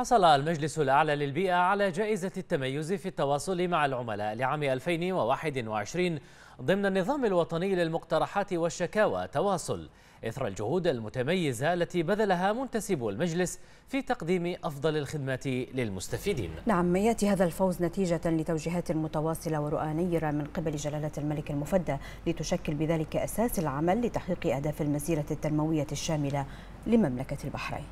حصل المجلس الأعلى للبيئة على جائزة التميز في التواصل مع العملاء لعام 2021 ضمن النظام الوطني للمقترحات والشكاوى تواصل إثر الجهود المتميزة التي بذلها منتسبو المجلس في تقديم أفضل الخدمات للمستفيدين نعم يأتي هذا الفوز نتيجة لتوجيهات متواصلة ورؤى نيرة من قبل جلالة الملك المفدى لتشكل بذلك أساس العمل لتحقيق أهداف المسيرة التنموية الشاملة لمملكة البحرين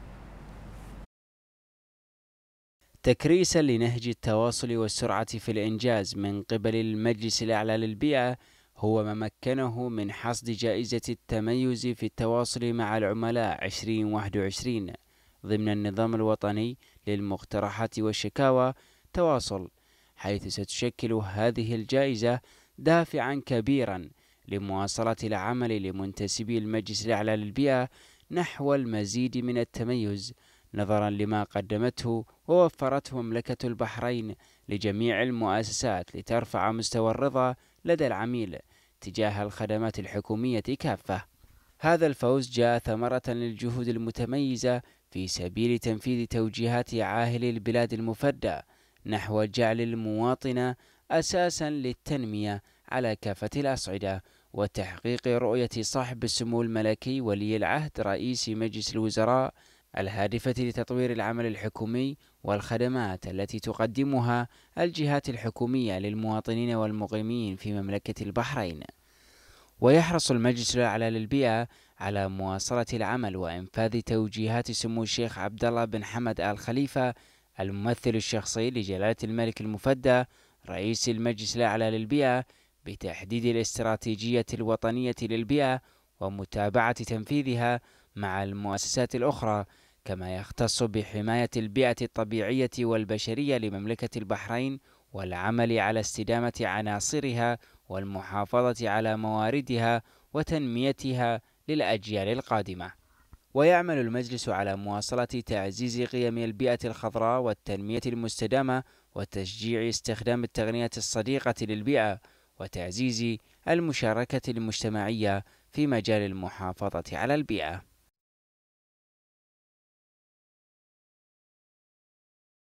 تكريسا لنهج التواصل والسرعة في الإنجاز من قبل المجلس الأعلى للبيئة هو ما مكنه من حصد جائزة التميز في التواصل مع العملاء 2021 ضمن النظام الوطني للمقترحات والشكاوى تواصل حيث ستشكل هذه الجائزة دافعا كبيرا لمواصلة العمل لمنتسبي المجلس الأعلى للبيئة نحو المزيد من التميز نظرا لما قدمته ووفرته مملكة البحرين لجميع المؤسسات لترفع مستوى الرضا لدى العميل تجاه الخدمات الحكومية كافة. هذا الفوز جاء ثمرة للجهود المتميزة في سبيل تنفيذ توجيهات عاهل البلاد المفدى نحو جعل المواطنة أساسا للتنمية على كافة الأصعدة وتحقيق رؤية صاحب السمو الملكي ولي العهد رئيس مجلس الوزراء الهادفة لتطوير العمل الحكومي والخدمات التي تقدمها الجهات الحكومية للمواطنين والمقيمين في مملكة البحرين. ويحرص المجلس الأعلى للبيئة على مواصلة العمل وإنفاذ توجيهات سمو الشيخ عبد الله بن حمد آل خليفة الممثل الشخصي لجلالة الملك المفدى رئيس المجلس الأعلى للبيئة بتحديد الاستراتيجية الوطنية للبيئة ومتابعة تنفيذها مع المؤسسات الأخرى كما يختص بحماية البيئة الطبيعية والبشرية لمملكة البحرين والعمل على استدامة عناصرها والمحافظة على مواردها وتنميتها للأجيال القادمة. ويعمل المجلس على مواصلة تعزيز قيم البيئة الخضراء والتنمية المستدامة وتشجيع استخدام التقنية الصديقة للبيئة وتعزيز المشاركة المجتمعية في مجال المحافظة على البيئة.